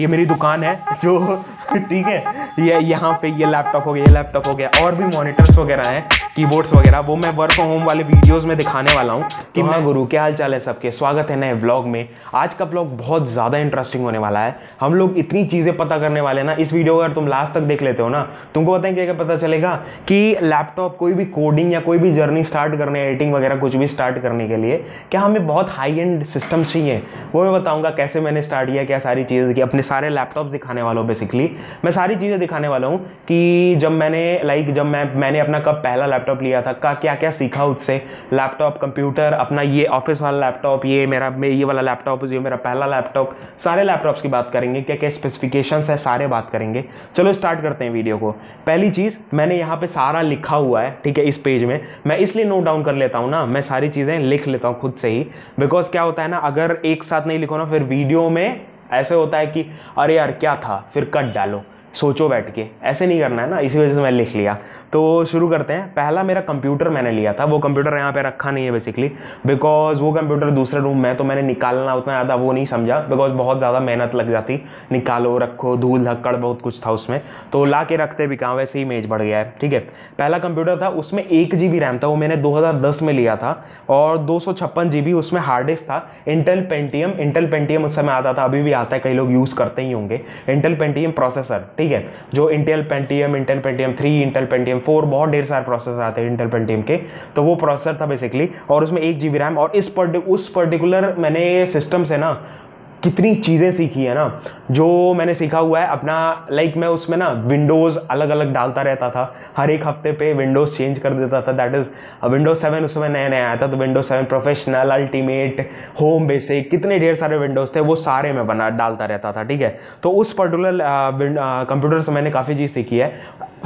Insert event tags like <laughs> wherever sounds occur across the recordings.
ये मेरी दुकान है जो <laughs> ठीक है ये यहाँ पे ये लैपटॉप हो गया ये लैपटॉप हो गया और भी मॉनिटर्स वगैरह हैं कीबोर्ड्स वगैरह वो मैं वर्क फ्रॉम होम वाले वीडियोस में दिखाने वाला हूँ कि तो हाँ मैं गुरु क्या हाल चाल है सबके स्वागत है नए व्लॉग में आज का व्लॉग बहुत ज़्यादा इंटरेस्टिंग होने वाला है हम लोग इतनी चीज़ें पता करने वाले हैं ना इस वीडियो अगर तुम लास्ट तक देख लेते हो ना तुमको पता है क्या पता चलेगा कि लैपटॉप कोई भी कोडिंग या कोई भी जर्नी स्टार्ट करने एडिटिंग वगैरह कुछ भी स्टार्ट करने के लिए क्या हमें बहुत हाई एंड सिस्टम चाहिए वो मैं बताऊँगा कैसे मैंने स्टार्ट किया क्या सारी चीज़ें की अपने सारे लैपटॉप दिखाने वाला हूँ बेसिकली मैं सारी चीज़ें दिखाने वाला हूँ कि जब मैंने लाइक जब मैं मैंने अपना कब पहला लैपटॉप लैपटॉप लिया था का क्या क्या सीखा उससे लैपटॉप कंप्यूटर अपना ये ऑफिस वाला लैपटॉप ये मेरा मैं ये वाला लैपटॉप ये मेरा पहला लैपटॉप सारे लैपटॉप्स की बात करेंगे क्या क्या स्पेसिफिकेशंस है सारे बात करेंगे चलो स्टार्ट करते हैं वीडियो को पहली चीज़ मैंने यहाँ पर सारा लिखा हुआ है ठीक है इस पेज में मैं इसलिए नोट डाउन कर लेता हूँ ना मैं सारी चीज़ें लिख लेता हूँ खुद से ही बिकॉज क्या होता है ना अगर एक साथ नहीं लिखो ना फिर वीडियो में ऐसे होता है कि अरे यार क्या था फिर कट डालो सोचो बैठ के ऐसे नहीं करना है ना इसी वजह से मैंने लिख लिया तो शुरू करते हैं पहला मेरा कंप्यूटर मैंने लिया था वो कंप्यूटर यहाँ पे रखा नहीं है बेसिकली बिकॉज वो कंप्यूटर दूसरे रूम में है तो मैंने निकालना उतना ज़्यादा वो नहीं समझा बिकॉज बहुत ज़्यादा मेहनत लग जाती निकालो रखो धूल धक्कड़ बहुत कुछ था उसमें तो ला के रखते भी कहाँ वैसे ही मेज बढ़ गया है ठीक है पहला कंप्यूटर था उसमें एक जी रैम था वो मैंने दो में लिया था और दो उसमें हार्ड डिस्क था इंटेल पेंटियम इंटेल पेंटियम उस समय आता था अभी भी आता है कई लोग यूज़ करते ही होंगे इंटेल पेंटियम प्रोसेसर ठीक ठीक है जो Intel Pentium Intel Pentium three Intel Pentium four बहुत ढेर सारे प्रोसेसर आते हैं इंटेल पेंटीएम के तो वो प्रोसेसर था बेसिकली और उसमें एक जी रैम और इस पर्टि उस पर्टिकुलर मैंने सिस्टम से ना कितनी चीज़ें सीखी है ना जो मैंने सीखा हुआ है अपना लाइक like मैं उसमें ना विंडोज़ अलग अलग डालता रहता था हर एक हफ्ते पे विंडोज़ चेंज कर देता था दैट इज़ विंडोज़ सेवन उसमें नया नया आया था तो Windows seven professional ultimate home basic कितने ढेर सारे विंडोज़ थे वो सारे मैं बना डालता रहता था ठीक है तो उस पर्टिकुलर कंप्यूटर से मैंने काफ़ी चीज़ सीखी है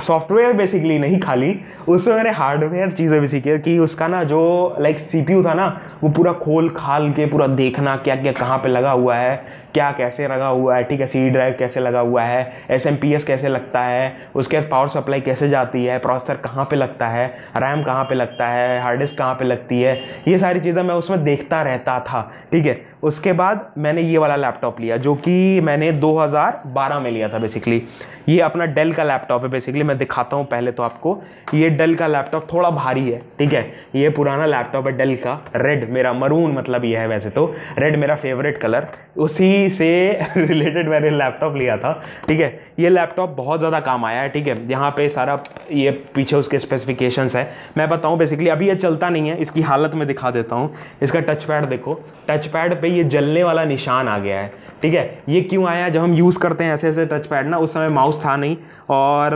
सॉफ्टवेयर बेसिकली नहीं खाली उसमें मैंने हार्डवेयर चीज़ें भी सीखी कि उसका ना जो लाइक like, सी था ना वो पूरा खोल खाल के पूरा देखना क्या क्या कहाँ पर लगा हुआ है है क्या कैसे लगा हुआ है ठीक है सी ड्राइव कैसे लगा हुआ है एस एम पी एस कैसे लगता है उसके बाद पावर सप्लाई कैसे जाती है प्रोसेसर कहाँ पे लगता है रैम कहाँ पे लगता है हार्ड डिस्क कहाँ पे लगती है ये सारी चीज़ें मैं उसमें देखता रहता था ठीक है उसके बाद मैंने ये वाला लैपटॉप लिया जो कि मैंने 2012 में लिया था बेसिकली ये अपना डेल का लैपटॉप है बेसिकली मैं दिखाता हूँ पहले तो आपको ये डेल का लैपटॉप थोड़ा भारी है ठीक है ये पुराना लैपटॉप है डेल का रेड मेरा मरून मतलब ये है वैसे तो रेड मेरा फेवरेट कलर उसी से रिलेटेड <laughs> मैंने लैपटॉप लिया था ठीक है ये लैपटॉप बहुत ज़्यादा काम आया है ठीक है यहाँ पर सारा ये पीछे उसके स्पेसिफिकेशंस है मैं बताऊँ बेसिकली अभी यह चलता नहीं है इसकी हालत में दिखा देता हूँ इसका टच पैड देखो टच पैड पर भाई ये जलने वाला निशान आ गया है ठीक है ये क्यों आया जब हम यूज़ करते हैं ऐसे ऐसे टच पैड ना उस समय माउस था नहीं और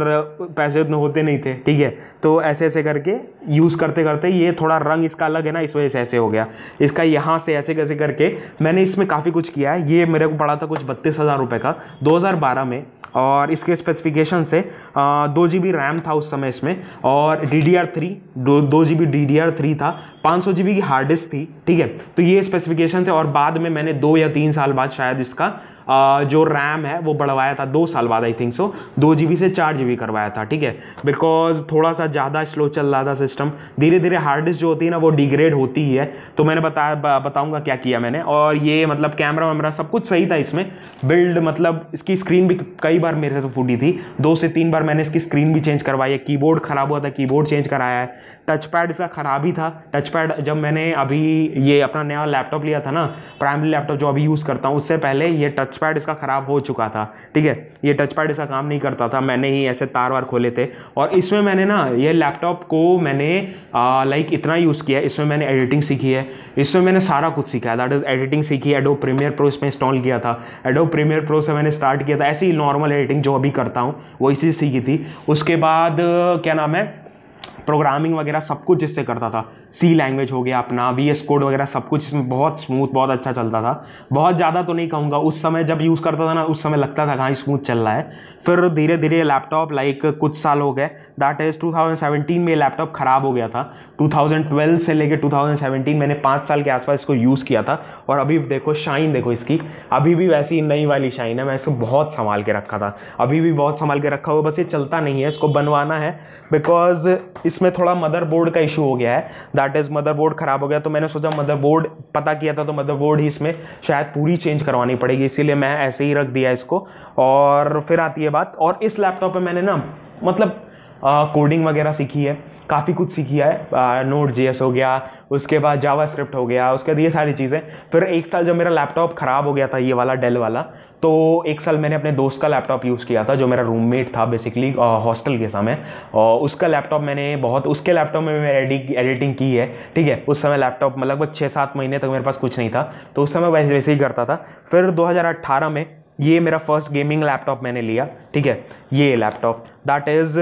पैसे उतने होते नहीं थे ठीक है तो ऐसे ऐसे करके यूज़ करते करते ये थोड़ा रंग इसका अलग है ना इस वजह से ऐसे हो गया इसका यहाँ से ऐसे कैसे करके मैंने इसमें काफ़ी कुछ किया है ये मेरे को पड़ा था कुछ बत्तीस हज़ार रुपये का बारह में और इसके स्पेसिफिकेशन से दो जी बी रैम था उस समय इसमें और डी डी आर थ्री दो G B D D R three था पाँच सौ की हार्ड डिस्क थी ठीक है तो ये स्पेसिफिकेशन थे और बाद में मैंने दो या तीन साल बाद शायद इसका जो रैम है वो बढ़वाया था दो साल बाद आई थिंक सो दो जी से चार जी करवाया था ठीक है बिकॉज थोड़ा सा ज़्यादा स्लो चल रहा था सिस्टम धीरे धीरे हार्ड डिस्क जो होती है ना वो डिग्रेड होती ही है तो मैंने बताया बताऊँगा क्या किया मैंने और ये मतलब कैमरा वैमरा सब कुछ सही था इसमें बिल्ड मतलब इसकी स्क्रीन भी कई बार मेरे से फूटी थी दो से तीन बार मैंने इसकी स्क्रीन भी चेंज करवाई है कीबोर्ड ख़राब हुआ था कीबोर्ड चेंज कराया है टच पैड इसका ख़राब ही था टच पैड जब मैंने अभी ये अपना नया लैपटॉप लिया था ना प्राइमरी लैपटॉप जो अभी यूज़ करता हूँ उससे पहले ये टच पैड इसका ख़राब हो चुका था ठीक है ये टच पैड इसका काम नहीं करता था मैंने ही ऐसे तार वार खोले थे और इसमें मैंने ना ये लैपटॉप को मैंने लाइक इतना यूज़ किया इसमें मैंने एडिटिंग सीखी है इसमें मैंने सारा कुछ सीखा है दैट इज़ एडिटिंग सीखी एडो प्रीमियर प्रो इसमें इंस्टॉल किया था एडो प्रीमियर प्रो से मैंने स्टार्ट किया था ऐसी नॉर्मल एडिटिंग जो अभी करता हूँ वो इसी सीखी थी उसके बाद क्या नाम है प्रोग्रामिंग वगैरह सब कुछ इससे करता था सी लैंग्वेज हो गया अपना वी एस कोड वगैरह सब कुछ इसमें बहुत स्मूथ बहुत अच्छा चलता था बहुत ज़्यादा तो नहीं कहूँगा उस समय जब यूज़ करता था ना उस समय लगता था कहाँ स्मूथ चल रहा है फिर धीरे धीरे लैपटॉप लाइक कुछ साल हो गए दैट इज़ टू में लैपटॉप ख़राब हो गया था टू से लेकर टू मैंने पाँच साल के आसपास इसको यूज़ किया था और अभी देखो शाइन देखो इसकी अभी भी वैसी नई वाली शाइन है मैं इसको बहुत संभाल के रखा था अभी भी बहुत संभाल के रखा हुआ बस ये चलता नहीं है इसको बनवाना है बिकॉज इसमें थोड़ा मदरबोर्ड का इशू हो गया है दैट इज़ मदरबोर्ड ख़राब हो गया तो मैंने सोचा मदरबोर्ड पता किया था तो मदरबोर्ड ही इसमें शायद पूरी चेंज करवानी पड़ेगी इसीलिए मैं ऐसे ही रख दिया इसको और फिर आती है बात और इस लैपटॉप पर मैंने ना मतलब कोडिंग वगैरह सीखी है काफ़ी कुछ सीखी है नोट जी हो गया उसके बाद जावा स्क्रिप्ट हो गया उसके बाद ये सारी चीज़ें फिर एक साल जब मेरा लैपटॉप ख़राब हो गया था ये वाला डेल वाला तो एक साल मैंने अपने दोस्त का लैपटॉप यूज़ किया था जो मेरा रूममेट था बेसिकली हॉस्टल के समय और उसका लैपटॉप मैंने बहुत उसके लैपटॉप में मैंने एडिटिंग की है ठीक है उस समय लैपटॉप मतलब लगभग छः सात महीने तक मेरे पास कुछ नहीं था तो उस समय वैसे वैसे ही करता था फिर दो में ये मेरा फर्स्ट गेमिंग लैपटॉप मैंने लिया ठीक है ये लैपटॉप दैट इज़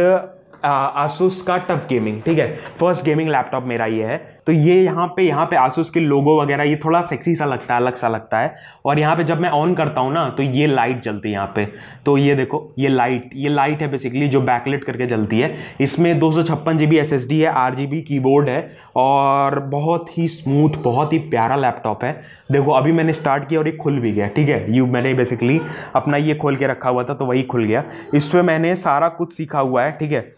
आसूस का टफ गेमिंग ठीक है फर्स्ट गेमिंग लैपटॉप मेरा ये है तो ये यहाँ पे यहाँ पे आसूस के लोगो वगैरह ये थोड़ा सेक्सी सा लगता है अलग सा लगता है और यहाँ पे जब मैं ऑन करता हूँ ना तो ये लाइट जलती है यहाँ पे तो ये देखो ये लाइट ये लाइट है बेसिकली जो बैकलेट करके जलती है इसमें दो सौ छप्पन G B S S D है R G B keyboard है और बहुत ही स्मूथ बहुत ही प्यारा लैपटॉप है देखो अभी मैंने स्टार्ट किया और ये खुल भी गया ठीक है यू मैंने बेसिकली अपना ये खोल के रखा हुआ था तो वही खुल गया इस पर मैंने सारा कुछ सीखा हुआ है ठीक है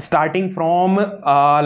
स्टार्टिंग फ्रॉम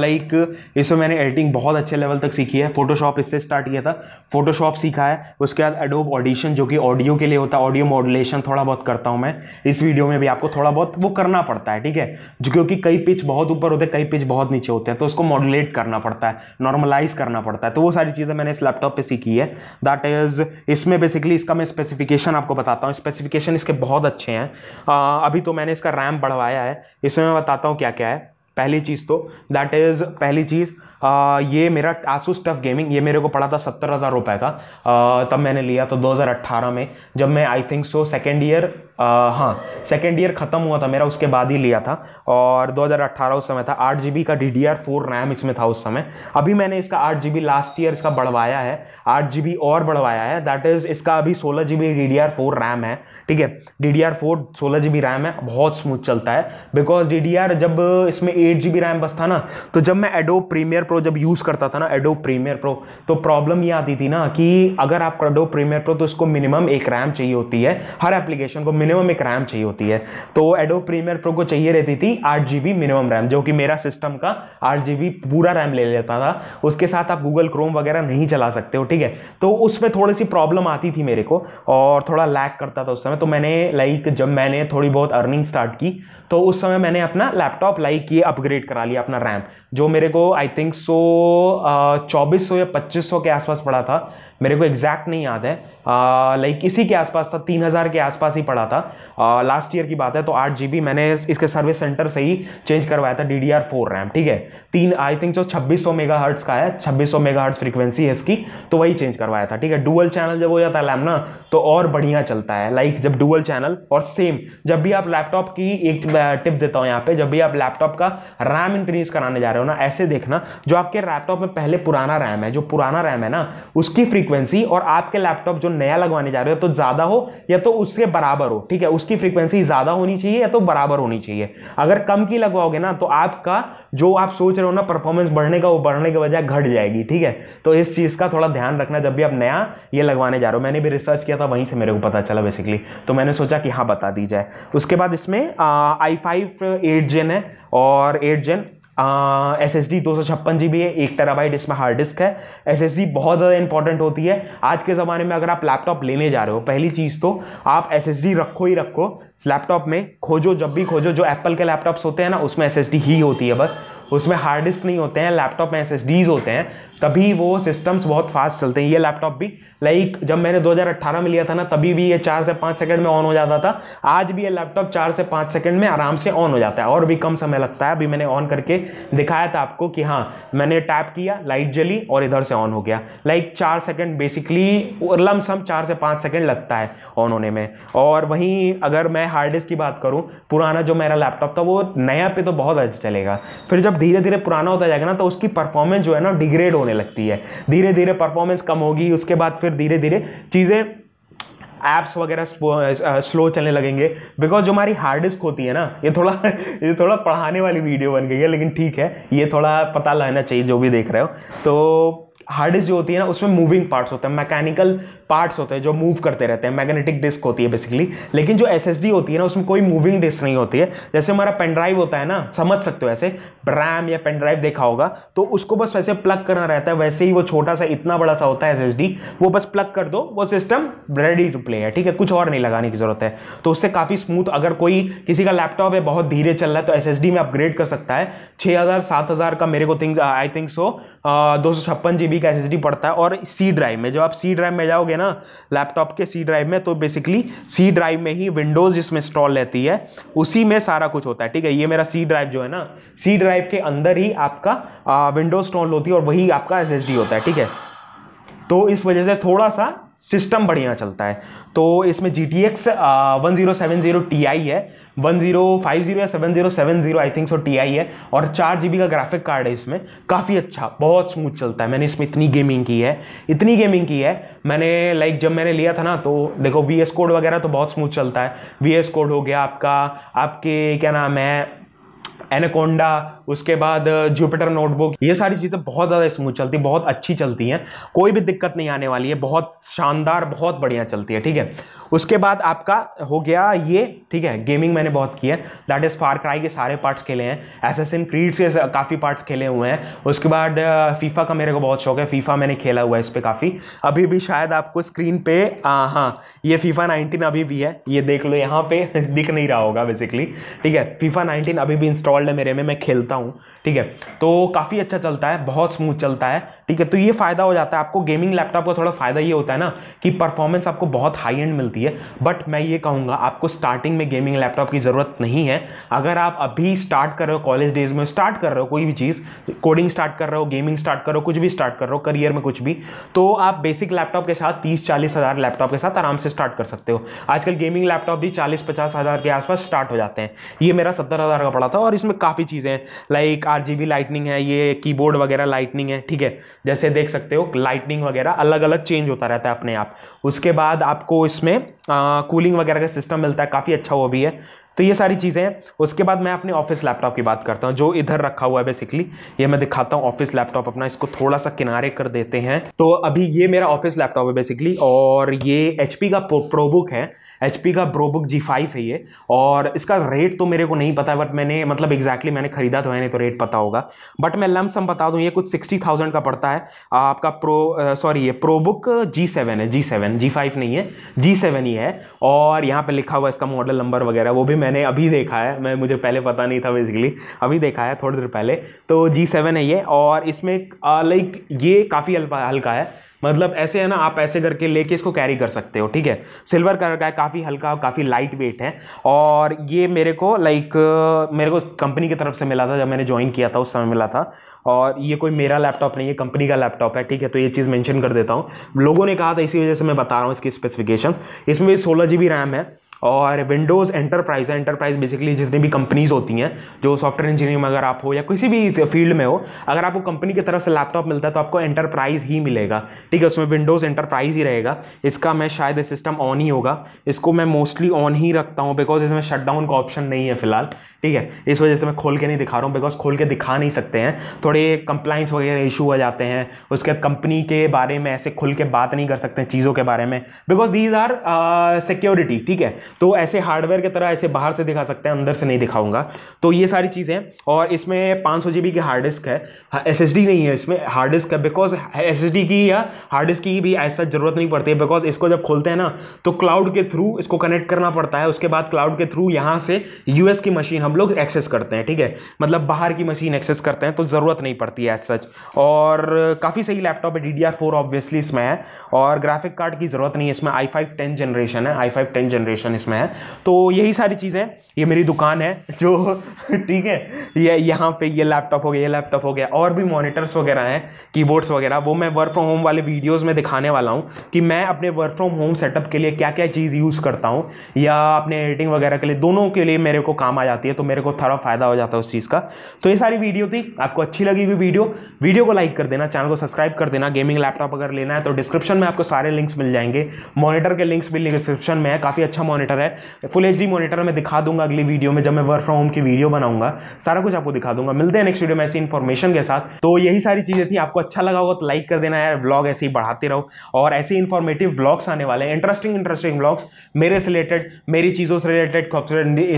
लाइक इसमें मैंने एडिटिंग बहुत अच्छे लेवल तक सीखी है फोटोशॉप इससे स्टार्ट किया था फोटोशॉप सीखा है उसके बाद एडोब ऑडिशन जो कि ऑडियो के लिए होता है ऑडियो मॉडुलेशन थोड़ा बहुत करता हूँ मैं इस वीडियो में भी आपको थोड़ा बहुत वो करना पड़ता है ठीक है जो क्योंकि कई पिच बहुत ऊपर होते हैं कई पिच बहुत नीचे होते हैं तो उसको मॉडुलेट करना पड़ता है नॉर्मलाइज करना पड़ता है तो वो सारी चीज़ें मैंने इस लैपटॉप पर सीखी है दैट इज़ इसमें बेसिकली इसका मैं स्पेसिफिकेशन आपको बताता हूँ स्पेसिफिकेशन इसके बहुत अच्छे हैं uh, अभी तो मैंने इसका रैम बढ़वाया है इसमें मैं बताता हूँ क्या क्या क्या है पहली चीज़ तो दैट इज़ पहली चीज़ आ, ये मेरा आसूस टफ गेमिंग ये मेरे को पड़ा था सत्तर हज़ार रुपये का आ, तब मैंने लिया था 2018 में जब मैं I think so second year हाँ सेकेंड ईयर ख़त्म हुआ था मेरा उसके बाद ही लिया था और 2018 उस समय था आठ जी का D D R four RAM इसमें था उस समय अभी मैंने इसका आठ जी लास्ट ईयर इसका बढ़वाया है आठ जी और बढ़वाया है दैट इज़ इसका अभी सोलह G B D D R four RAM है ठीक है डी डी आर फोर सोलह जी बी रैम है बहुत स्मूथ चलता है बिकॉज डी डी आर जब इसमें एट जी बी रैम बस था ना तो जब मैं एडो प्रीमियर प्रीमियर प्रो जब यूज़ करता था ना एडो प्रीमियर प्रो तो प्रॉब्लम ये आती थी ना कि अगर आप एडो प्रीमियर प्रो तो इसको मिनिमम एक रैम चाहिए होती है हर एप्लीकेशन को मिनिमम एक रैम चाहिए होती है तो एडो प्रीमियर प्रो को चाहिए रहती थी आठ जी मिनिमम रैम जो कि मेरा सिस्टम का आठ जी पूरा रैम ले लेता था उसके साथ आप गूगल क्रोम वगैरह नहीं चला सकते हो ठीक है तो उसमें थोड़ी सी प्रॉब्लम आती थी मेरे को और थोड़ा लैक करता था उस समय तो मैंने लाइक जब मैंने थोड़ी बहुत अर्निंग स्टार्ट की तो उस समय मैंने अपना लैपटॉप लाइक ये अपग्रेड करा लिया अपना रैम जो मेरे को आई थिंक सौ सो चौबीस सौ या पच्चीस सौ के आसपास पड़ा था मेरे को एग्जैक्ट नहीं याद है लाइक इसी के आसपास था तीन हज़ार के आसपास ही पड़ा था लास्ट ईयर की बात है तो आठ जी मैंने इसके सर्विस सेंटर से ही चेंज करवाया था D D R four RAM ठीक है तीन आई थिंक जो छब्बीस सौ मेगा हर्ट्स का है छब्बीस सौ मेगा हर्ट्स फ्रिक्वेंसी है इसकी तो वही चेंज करवाया था ठीक है डुअल चैनल जब हो जाता है लैम ना तो और बढ़िया चलता है लाइक जब डुअल चैनल और सेम जब भी आप लैपटॉप की एक टिप देता हूँ यहाँ पे जब भी आप लैपटॉप का रैम इंक्रीज कराने जा रहे हो ना ऐसे देखना जो आपके लैपटॉप में पहले पुराना रैम है जो पुराना रैम है ना उसकी फ्रीक फ्रीक्वेंसी और आपके लैपटॉप जो नया लगवाने जा रहे हो तो ज़्यादा हो या तो उसके बराबर हो ठीक है उसकी फ्रीक्वेंसी ज़्यादा होनी चाहिए या तो बराबर होनी चाहिए अगर कम की लगवाओगे ना तो आपका जो आप सोच रहे हो ना परफॉर्मेंस बढ़ने का वो बढ़ने के बजाय घट जाएगी ठीक है तो इस चीज़ का थोड़ा ध्यान रखना जब भी आप नया ये लगवाने जा रहे हो मैंने भी रिसर्च किया था वहीं से मेरे को पता चला बेसिकली तो मैंने सोचा कि हाँ बता दी जाए उसके बाद इसमें आई फाइव एट जेन है और eight gen S S D दो सौ छप्पन जी बी है एक टेराबाइट इसमें हार्ड डिस्क है एस एस डी बहुत ज़्यादा इंपॉर्टेंट होती है आज के ज़माने में अगर आप लैपटॉप लेने जा रहे हो पहली चीज़ तो आप एस एस डी रखो ही रखो लैपटॉप में खोजो जब भी खोजो जो एप्पल के लैपटॉप्स होते हैं ना उसमें एस एस डी ही होती है बस उसमें हार्ड डिस्क नहीं होते हैं लैपटॉप में एस होते हैं तभी वो सिस्टम्स बहुत फास्ट चलते हैं ये लैपटॉप भी लाइक जब मैंने 2018 में लिया था ना तभी भी ये चार से पाँच सेकंड में ऑन हो जाता था आज भी ये लैपटॉप चार से पाँच सेकंड में आराम से ऑन हो जाता है और भी कम समय लगता है अभी मैंने ऑन करके दिखाया था आपको कि हाँ मैंने टैप किया लाइट जली और इधर से ऑन हो गया लाइक चार सेकेंड बेसिकली लमसम चार से पाँच सेकेंड लगता है ऑन होने में और वहीं अगर मैं हार्ड डिस्क की बात करूँ पुराना जो मेरा लैपटॉप था वो नया पे तो बहुत अच्छा चलेगा फिर जब जब धीरे धीरे पुराना होता जाएगा ना तो उसकी परफॉर्मेंस जो है ना डिग्रेड होने लगती है धीरे धीरे परफॉर्मेंस कम होगी उसके बाद फिर धीरे धीरे चीज़ें ऐप्स वगैरह स्लो चलने लगेंगे बिकॉज जो हमारी हार्ड डिस्क होती है ना ये थोड़ा ये थोड़ा पढ़ाने वाली वीडियो बन गई है लेकिन ठीक है ये थोड़ा पता लगना चाहिए जो भी देख रहे हो तो हार्ड डिस्क जो होती है ना उसमें मूविंग पार्ट्स होते हैं मैकेनिकल पार्ट्स होते हैं जो मूव करते रहते हैं मैग्नेटिक डिस्क होती है बेसिकली लेकिन जो एस होती है ना उसमें कोई मूविंग डिस्क नहीं होती है जैसे हमारा पेनड्राइव होता है ना समझ सकते हो ऐसे रैम या पेनड्राइव देखा होगा तो उसको बस वैसे प्लग करना रहता है वैसे ही वो छोटा सा इतना बड़ा सा होता है एस वो बस प्लग कर दो वो सिस्टम रेडी टू प्ले है ठीक है कुछ और नहीं लगाने की जरूरत है तो उससे काफ़ी स्मूथ अगर कोई किसी का लैपटॉप है बहुत धीरे चल रहा है तो एस में अपग्रेड कर सकता है छः हज़ार सात हज़ार का मेरे को थिंक आई थिंक सो दो सौ छप्पन जी बी का एस पड़ता है और सी ड्राइव में जब आप सी ड्राइव में जाओगे ना लैपटॉप के सी ड्राइव में तो बेसिकली सी ड्राइव में ही विंडोज़ जिसमें इंस्टॉल रहती है उसी में सारा कुछ होता है ठीक है ये मेरा सी ड्राइव जो है ना सी ड्राइव के अंदर ही आपका विंडोज़ इंस्टॉल होती है और वही आपका एस होता है ठीक है तो इस वजह से थोड़ा सा सिस्टम बढ़िया चलता है तो इसमें G T X one zero seven zero T I है वन जीरो फाइव जीरो या seven zero seven zero I think so T I है और चार जी बी का ग्राफिक कार्ड है इसमें काफ़ी अच्छा बहुत स्मूथ चलता है मैंने इसमें इतनी गेमिंग की है इतनी गेमिंग की है मैंने लाइक जब मैंने लिया था ना तो देखो वी एस कोड वगैरह तो बहुत स्मूथ चलता है वी एस कोड हो गया आपका आपके क्या नाम है एनाकोंडा उसके बाद जुपिटर नोटबुक ये सारी चीज़ें बहुत ज़्यादा स्मूथ चलती बहुत अच्छी चलती हैं कोई भी दिक्कत नहीं आने वाली है बहुत शानदार बहुत बढ़िया चलती है ठीक है उसके बाद आपका हो गया ये ठीक है गेमिंग मैंने बहुत की है दैट इज़ फार क्राई के सारे पार्ट्स खेले हैं एस एस क्रीड्स के काफ़ी पार्ट्स खेले हुए हैं उसके बाद फीफा का मेरे को बहुत शौक है फीफा मैंने खेला हुआ है इस पर काफ़ी अभी भी शायद आपको स्क्रीन पर हाँ ये फीफा नाइनटीन अभी भी है ये देख लो यहाँ पर <laughs> दिख नहीं रहा होगा बेसिकली ठीक है फीफा नाइनटीन अभी भी इंस्टॉल्ड है मेरे में मैं खेलता हूँ ठीक है तो काफ़ी अच्छा चलता है बहुत स्मूथ चलता है ठीक है तो ये फ़ायदा हो जाता है आपको गेमिंग लैपटॉप का थोड़ा फ़ायदा ये होता है ना कि परफॉर्मेंस आपको बहुत हाई एंड मिलती है बट मैं ये कहूँगा आपको स्टार्टिंग में गेमिंग लैपटॉप की ज़रूरत नहीं है अगर आप अभी स्टार्ट कर रहे हो कॉलेज डेज में स्टार्ट कर रहे हो कोई भी चीज़ कोडिंग स्टार्ट कर रहे हो गेमिंग स्टार्ट कर रहे हो कुछ भी स्टार्ट कर रहे हो करियर में कुछ भी तो आप बेसिक लैपटॉप के साथ तीस चालीस हज़ार लैपटॉप के साथ आराम से स्टार्ट कर सकते हो आजकल गेमिंग लैपटॉप भी चालीस पचास हज़ार के आसपास स्टार्ट हो जाते हैं ये मेरा सत्तर हज़ार का पड़ा था और इसमें काफ़ी चीज़ें हैं लाइक आर जी लाइटनिंग है ये कीबोर्ड वगैरह लाइटनिंग है ठीक है जैसे देख सकते हो लाइटनिंग वगैरह अलग अलग चेंज होता रहता है अपने आप उसके बाद आपको इसमें कूलिंग वगैरह का सिस्टम मिलता है काफ़ी अच्छा वो भी है तो ये सारी चीज़ें हैं उसके बाद मैं अपने ऑफिस लैपटॉप की बात करता हूँ जो इधर रखा हुआ है बेसिकली ये मैं दिखाता हूँ ऑफिस लैपटॉप अपना इसको थोड़ा सा किनारे कर देते हैं तो अभी ये मेरा ऑफिस लैपटॉप है बेसिकली और ये एच का प्रोबुक है एच का प्रोबुक जी है ये और इसका रेट तो मेरे को नहीं पता बट मैंने मतलब एग्जैक्टली मैंने खरीदा तो मैंने तो रेट पता होगा बट मैं लमसम बता दूँ ये कुछ सिक्सटी थाउजेंड का पड़ता है आपका प्रो सॉरी ये प्रोबुक जी सेवन है जी सेवन जी फाइव नहीं है जी सेवन ही है और यहाँ पर लिखा हुआ इसका मॉडल नंबर वगैरह वो भी मैंने अभी देखा है मैं मुझे पहले पता नहीं था बेसिकली अभी देखा है थोड़ी देर पहले तो जी सेवन है ये और इसमें लाइक ये काफ़ी हल्का है मतलब ऐसे है ना आप ऐसे करके लेके इसको कैरी कर सकते हो ठीक है सिल्वर कलर का है काफ़ी हल्का और काफ़ी लाइट वेट है और ये मेरे को लाइक मेरे को कंपनी की तरफ से मिला था जब मैंने ज्वाइन किया था उस समय मिला था और ये कोई मेरा लैपटॉप नहीं है कंपनी का लैपटॉप है ठीक है तो ये चीज़ मेंशन कर देता हूँ लोगों ने कहा था इसी वजह से मैं बता रहा हूँ इसकी स्पेसिफिकेशन इसमें सोलह जी रैम है और विंडोज़ एंटरप्राइज है एंटरप्राइज बेसिकली जितनी भी कंपनीज़ होती हैं जो सॉफ्टवेयर इंजीनियरिंग में अगर आप हो या किसी भी फील्ड में हो अगर आपको कंपनी की तरफ से लैपटॉप मिलता है तो आपको एंटरप्राइज ही मिलेगा ठीक है उसमें विंडोज़ एंटरप्राइज ही रहेगा इसका मैं शायद सिस्टम ऑन ही होगा इसको मैं मोस्टली ऑन ही रखता हूँ बिकॉज इसमें शटडाउन का ऑप्शन नहीं है फिलहाल ठीक है इस वजह से मैं खोल के नहीं दिखा रहा हूँ बिकॉज खोल के दिखा नहीं सकते हैं थोड़े कंप्लाइंस वगैरह इशू हो जाते हैं उसके बाद कंपनी के बारे में ऐसे खुल के बात नहीं कर सकते चीज़ों के बारे में बिकॉज दीज आर सिक्योरिटी ठीक है तो ऐसे हार्डवेयर की तरह ऐसे बाहर से दिखा सकते हैं अंदर से नहीं दिखाऊंगा तो ये सारी चीज़ें और इसमें पाँच सौ की हार्ड डिस्क है एस हाँ, नहीं है इसमें हार्ड डिस्क है बिकॉज एस की या हार्ड डिस्क की भी ऐसा ज़रूरत नहीं पड़ती है बिकॉज इसको जब खोलते हैं ना तो क्लाउड के थ्रू इसको कनेक्ट करना पड़ता है उसके बाद क्लाउड के थ्रू यहाँ से यूएस की मशीन हम हम लोग एक्सेस करते हैं ठीक है मतलब बाहर की मशीन एक्सेस करते हैं तो ज़रूरत नहीं पड़ती है एज सच और काफ़ी सही लैपटॉप है D D R four obviously इसमें है और ग्राफिक कार्ड की ज़रूरत नहीं है इसमें आई फाइव टेन जनरेशन है आई फाइव टेन जनरेशन इसमें है तो यही सारी चीज़ें ये मेरी दुकान है जो <laughs> ठीक है ये यहाँ पे ये लैपटॉप हो गया ये लैपटॉप हो गया और भी मॉनिटर्स वगैरह हैं कीबोर्ड्स वगैरह वो मैं वर्क फ्रॉम होम वाले वीडियोस में दिखाने वाला हूँ कि मैं अपने वर्क फ्रॉम होम सेटअप के लिए क्या क्या चीज़ यूज़ करता हूँ या अपने एडिटिंग वगैरह के लिए दोनों के लिए मेरे को काम आ जाती है तो तो मेरे को थोड़ा फायदा हो जाता है उस चीज़ का तो ये सारी वीडियो थी आपको अच्छी लगी हुई वीडियो वीडियो को लाइक कर देना चैनल को सब्सक्राइब कर देना गेमिंग लैपटॉप अगर लेना है तो डिस्क्रिप्शन में आपको सारे लिंक्स मिल जाएंगे मॉनिटर के लिंक्स भी डिस्क्रिप्शन में है काफ़ी अच्छा मॉनिटर है फुल एच मॉनिटर मैं दिखा दूंगा अगली वीडियो में जब मैं वर्क फ्रॉम होम की वीडियो बनाऊंगा सारा कुछ आपको दिखा दूंगा मिलते हैं नेक्स्ट वीडियो में ऐसी इन्फॉर्मेशन के साथ तो यही सारी चीज़ें थी आपको अच्छा लगा होगा तो लाइक कर देना यार ब्लॉग ऐसे ही बढ़ाते रहो और ऐसे इन्फॉर्मेटिव ब्लॉग्स आने वाले इंटरेस्टिंग इंटरेस्टिंग ब्लॉग्स मेरे से रिलेटेड मेरी चीज़ों से रिलेटेड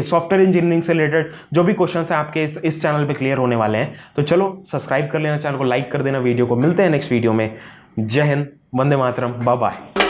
सॉफ्टवेयर इंजीनियरिंग से रिलेटेड रिलेटेड जो भी क्वेश्चन है आपके इस इस चैनल पर क्लियर होने वाले हैं तो चलो सब्सक्राइब कर लेना चैनल को लाइक कर देना वीडियो को मिलते हैं नेक्स्ट वीडियो में जय हिंद वंदे मातरम बाय बाय